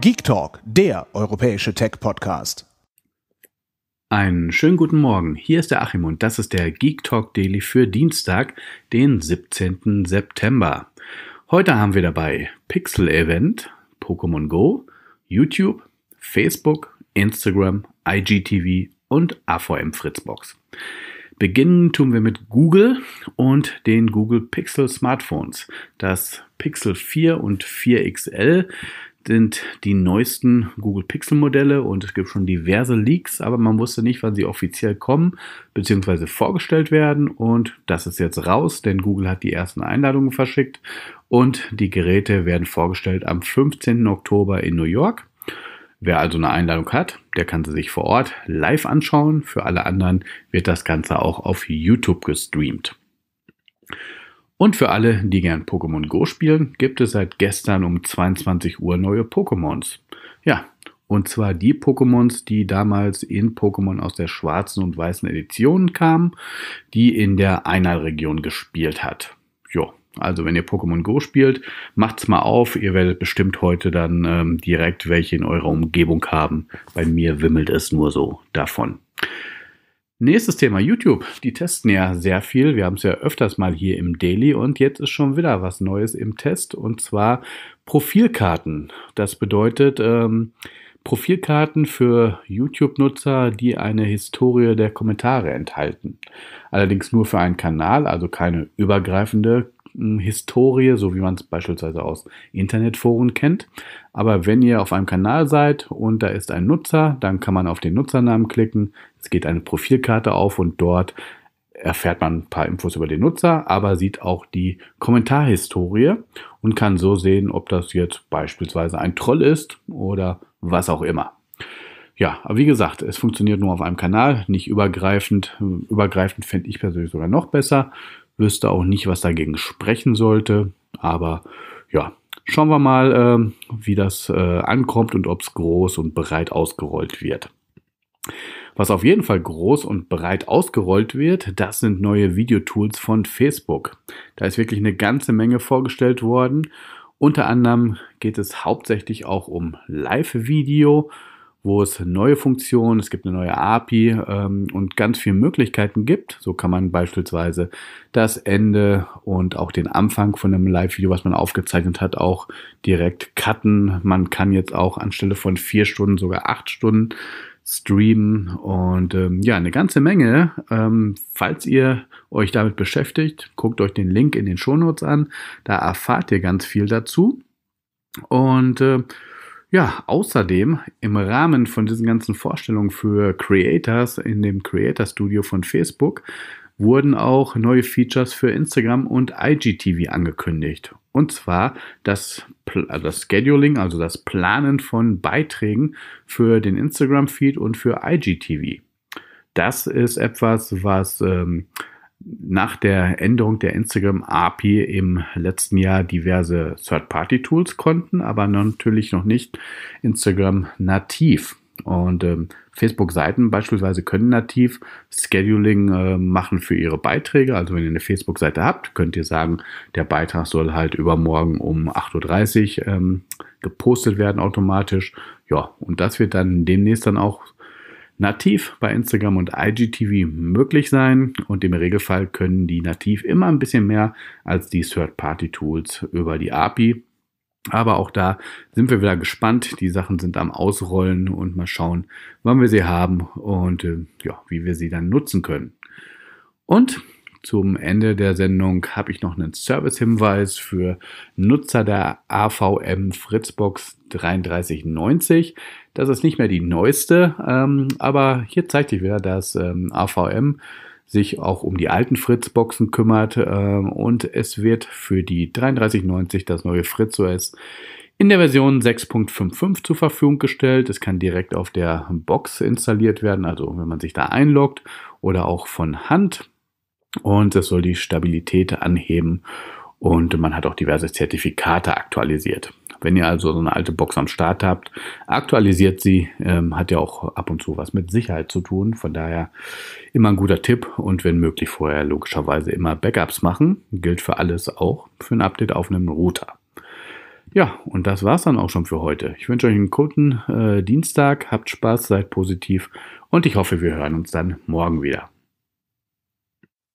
Geek Talk, der europäische Tech-Podcast. Einen schönen guten Morgen. Hier ist der Achim und das ist der Geek Talk Daily für Dienstag, den 17. September. Heute haben wir dabei Pixel Event, Pokémon Go, YouTube, Facebook, Instagram, IGTV und AVM Fritzbox. Beginnen tun wir mit Google und den Google Pixel Smartphones. Das Pixel 4 und 4 XL sind die neuesten Google Pixel Modelle und es gibt schon diverse Leaks, aber man wusste nicht, wann sie offiziell kommen bzw. vorgestellt werden und das ist jetzt raus, denn Google hat die ersten Einladungen verschickt und die Geräte werden vorgestellt am 15. Oktober in New York. Wer also eine Einladung hat, der kann sie sich vor Ort live anschauen. Für alle anderen wird das Ganze auch auf YouTube gestreamt. Und für alle, die gern Pokémon Go spielen, gibt es seit gestern um 22 Uhr neue Pokémons. Ja, und zwar die Pokémons, die damals in Pokémon aus der schwarzen und weißen Edition kamen, die in der Einal-Region gespielt hat. Jo, also wenn ihr Pokémon Go spielt, macht's mal auf. Ihr werdet bestimmt heute dann ähm, direkt welche in eurer Umgebung haben. Bei mir wimmelt es nur so davon. Nächstes Thema YouTube. Die testen ja sehr viel. Wir haben es ja öfters mal hier im Daily und jetzt ist schon wieder was Neues im Test und zwar Profilkarten. Das bedeutet ähm, Profilkarten für YouTube-Nutzer, die eine Historie der Kommentare enthalten. Allerdings nur für einen Kanal, also keine übergreifende Historie, so wie man es beispielsweise aus Internetforen kennt. Aber wenn ihr auf einem Kanal seid und da ist ein Nutzer, dann kann man auf den Nutzernamen klicken. Es geht eine Profilkarte auf und dort erfährt man ein paar Infos über den Nutzer, aber sieht auch die Kommentarhistorie und kann so sehen, ob das jetzt beispielsweise ein Troll ist oder was auch immer. Ja, aber wie gesagt, es funktioniert nur auf einem Kanal, nicht übergreifend. Übergreifend fände ich persönlich sogar noch besser. Wüsste auch nicht, was dagegen sprechen sollte. Aber ja, schauen wir mal, äh, wie das äh, ankommt und ob es groß und breit ausgerollt wird. Was auf jeden Fall groß und breit ausgerollt wird, das sind neue Videotools von Facebook. Da ist wirklich eine ganze Menge vorgestellt worden. Unter anderem geht es hauptsächlich auch um Live-Video wo es neue Funktionen, es gibt eine neue API ähm, und ganz viele Möglichkeiten gibt. So kann man beispielsweise das Ende und auch den Anfang von einem Live-Video, was man aufgezeichnet hat, auch direkt cutten. Man kann jetzt auch anstelle von vier Stunden sogar acht Stunden streamen und ähm, ja, eine ganze Menge. Ähm, falls ihr euch damit beschäftigt, guckt euch den Link in den Shownotes an. Da erfahrt ihr ganz viel dazu. Und äh, ja, außerdem im Rahmen von diesen ganzen Vorstellungen für Creators in dem Creator Studio von Facebook wurden auch neue Features für Instagram und IGTV angekündigt. Und zwar das, äh, das Scheduling, also das Planen von Beiträgen für den Instagram-Feed und für IGTV. Das ist etwas, was ähm, nach der Änderung der Instagram-API im letzten Jahr diverse Third-Party-Tools konnten, aber natürlich noch nicht Instagram nativ. Und ähm, Facebook-Seiten beispielsweise können nativ Scheduling äh, machen für ihre Beiträge. Also wenn ihr eine Facebook-Seite habt, könnt ihr sagen, der Beitrag soll halt übermorgen um 8.30 Uhr ähm, gepostet werden automatisch. Ja, und das wird dann demnächst dann auch nativ bei Instagram und IGTV möglich sein und im Regelfall können die nativ immer ein bisschen mehr als die Third-Party-Tools über die API. Aber auch da sind wir wieder gespannt. Die Sachen sind am Ausrollen und mal schauen, wann wir sie haben und äh, ja, wie wir sie dann nutzen können. Und zum Ende der Sendung habe ich noch einen Service-Hinweis für Nutzer der AVM Fritzbox 3390. Das ist nicht mehr die neueste, ähm, aber hier zeigt sich wieder, dass ähm, AVM sich auch um die alten Fritzboxen kümmert ähm, und es wird für die 3390 das neue FritzOS in der Version 6.55 zur Verfügung gestellt. Es kann direkt auf der Box installiert werden, also wenn man sich da einloggt oder auch von Hand und das soll die Stabilität anheben und man hat auch diverse Zertifikate aktualisiert. Wenn ihr also so eine alte Box am Start habt, aktualisiert sie, ähm, hat ja auch ab und zu was mit Sicherheit zu tun. Von daher immer ein guter Tipp und wenn möglich vorher logischerweise immer Backups machen. Gilt für alles auch für ein Update auf einem Router. Ja, und das war's dann auch schon für heute. Ich wünsche euch einen guten äh, Dienstag, habt Spaß, seid positiv und ich hoffe, wir hören uns dann morgen wieder